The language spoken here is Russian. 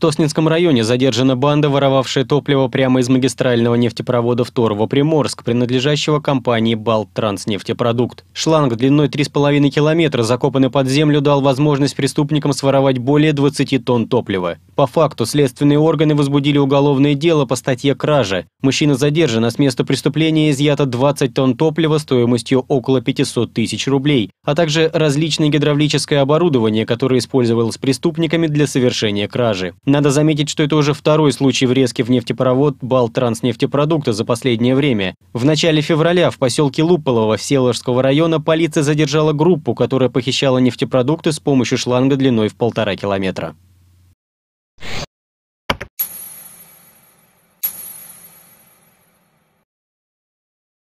Тоснинском районе задержана банда, воровавшая топливо прямо из магистрального нефтепровода в Второго-Приморск, принадлежащего компании «Балттранснефтепродукт». Шланг длиной 3,5 километра, закопанный под землю, дал возможность преступникам своровать более 20 тонн топлива. По факту следственные органы возбудили уголовное дело по статье «Кража». Мужчина задержан, а с места преступления изъято 20 тонн топлива стоимостью около 500 тысяч рублей, а также различное гидравлическое оборудование, которое использовалось преступниками для совершения кражи. Надо заметить, что это уже второй случай врезки в нефтепровод «Балтранснефтепродукта» за последнее время. В начале февраля в поселке Луполово Всеволожского района полиция задержала группу, которая похищала нефтепродукты с помощью шланга длиной в полтора километра.